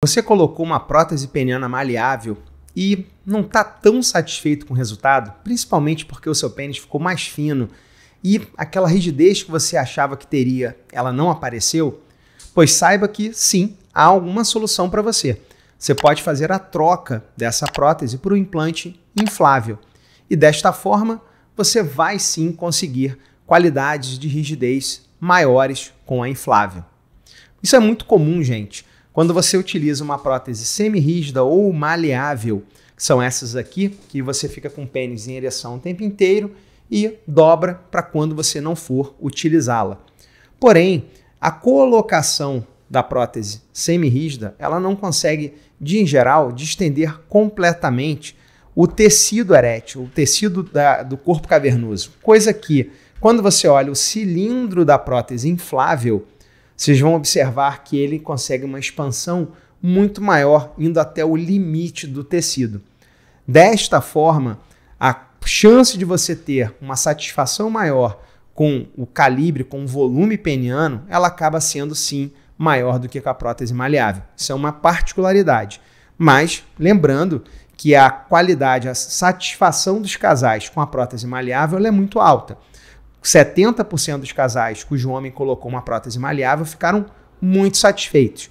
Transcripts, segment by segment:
Você colocou uma prótese peniana maleável e não está tão satisfeito com o resultado, principalmente porque o seu pênis ficou mais fino e aquela rigidez que você achava que teria, ela não apareceu? Pois saiba que sim, há alguma solução para você. Você pode fazer a troca dessa prótese por um implante inflável. E desta forma, você vai sim conseguir qualidades de rigidez maiores com a inflável. Isso é muito comum, gente. Quando você utiliza uma prótese semi-rígida ou maleável, que são essas aqui, que você fica com o pênis em ereção o tempo inteiro e dobra para quando você não for utilizá-la. Porém, a colocação da prótese semi-rígida, ela não consegue, de em geral, distender completamente o tecido erétil, o tecido da, do corpo cavernoso. Coisa que, quando você olha o cilindro da prótese inflável, vocês vão observar que ele consegue uma expansão muito maior, indo até o limite do tecido. Desta forma, a chance de você ter uma satisfação maior com o calibre, com o volume peniano, ela acaba sendo sim maior do que com a prótese maleável. Isso é uma particularidade. Mas lembrando que a qualidade, a satisfação dos casais com a prótese maleável é muito alta. 70% dos casais cujo homem colocou uma prótese maleável ficaram muito satisfeitos.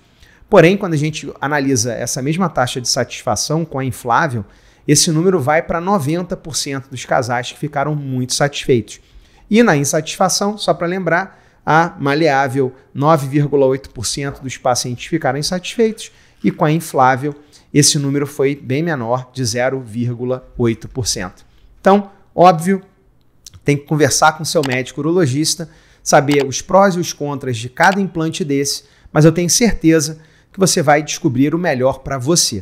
Porém, quando a gente analisa essa mesma taxa de satisfação com a inflável, esse número vai para 90% dos casais que ficaram muito satisfeitos. E na insatisfação, só para lembrar, a maleável, 9,8% dos pacientes ficaram insatisfeitos e com a inflável, esse número foi bem menor, de 0,8%. Então, óbvio tem que conversar com seu médico urologista, saber os prós e os contras de cada implante desse, mas eu tenho certeza que você vai descobrir o melhor para você.